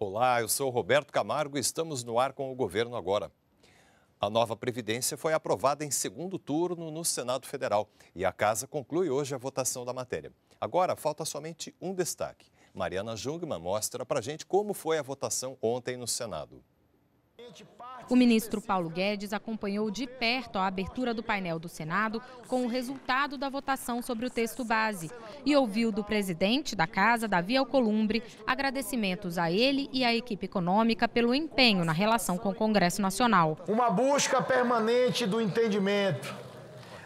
Olá, eu sou Roberto Camargo e estamos no ar com o governo agora. A nova Previdência foi aprovada em segundo turno no Senado Federal e a Casa conclui hoje a votação da matéria. Agora falta somente um destaque. Mariana Jungmann mostra para gente como foi a votação ontem no Senado. O ministro Paulo Guedes acompanhou de perto a abertura do painel do Senado com o resultado da votação sobre o texto base e ouviu do presidente da casa, Davi Alcolumbre, agradecimentos a ele e à equipe econômica pelo empenho na relação com o Congresso Nacional. Uma busca permanente do entendimento,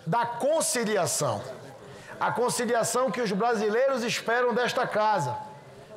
da conciliação. A conciliação que os brasileiros esperam desta casa,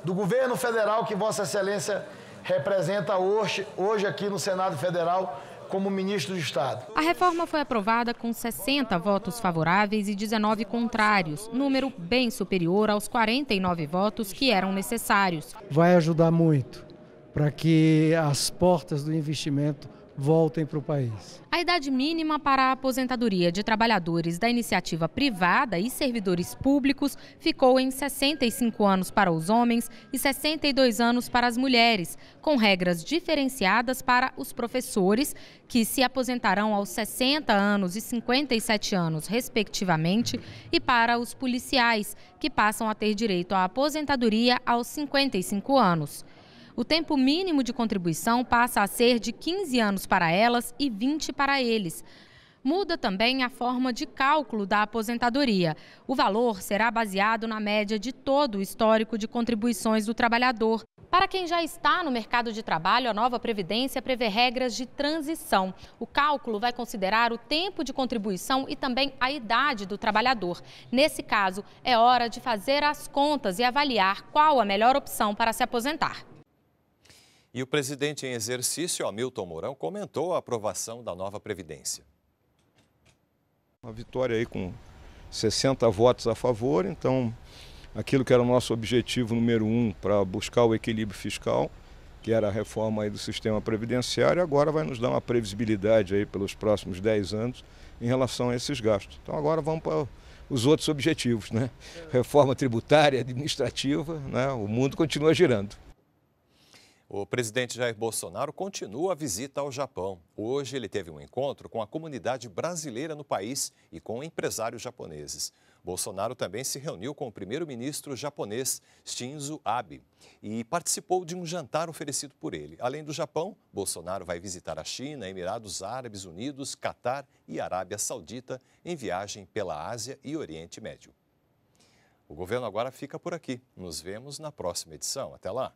do governo federal que Vossa Excelência representa hoje, hoje aqui no Senado Federal como ministro de Estado. A reforma foi aprovada com 60 votos favoráveis e 19 contrários, número bem superior aos 49 votos que eram necessários. Vai ajudar muito para que as portas do investimento voltem para o país. A idade mínima para a aposentadoria de trabalhadores da iniciativa privada e servidores públicos ficou em 65 anos para os homens e 62 anos para as mulheres, com regras diferenciadas para os professores, que se aposentarão aos 60 anos e 57 anos, respectivamente, e para os policiais, que passam a ter direito à aposentadoria aos 55 anos. O tempo mínimo de contribuição passa a ser de 15 anos para elas e 20 para eles. Muda também a forma de cálculo da aposentadoria. O valor será baseado na média de todo o histórico de contribuições do trabalhador. Para quem já está no mercado de trabalho, a nova Previdência prevê regras de transição. O cálculo vai considerar o tempo de contribuição e também a idade do trabalhador. Nesse caso, é hora de fazer as contas e avaliar qual a melhor opção para se aposentar. E o presidente em exercício, Hamilton Mourão, comentou a aprovação da nova Previdência. Uma vitória aí com 60 votos a favor, então aquilo que era o nosso objetivo número um para buscar o equilíbrio fiscal, que era a reforma aí do sistema previdenciário, agora vai nos dar uma previsibilidade aí pelos próximos 10 anos em relação a esses gastos. Então agora vamos para os outros objetivos, né? É. Reforma tributária, administrativa, né? O mundo continua girando. O presidente Jair Bolsonaro continua a visita ao Japão. Hoje ele teve um encontro com a comunidade brasileira no país e com empresários japoneses. Bolsonaro também se reuniu com o primeiro-ministro japonês Shinzo Abe e participou de um jantar oferecido por ele. Além do Japão, Bolsonaro vai visitar a China, Emirados Árabes Unidos, Catar e Arábia Saudita em viagem pela Ásia e Oriente Médio. O governo agora fica por aqui. Nos vemos na próxima edição. Até lá!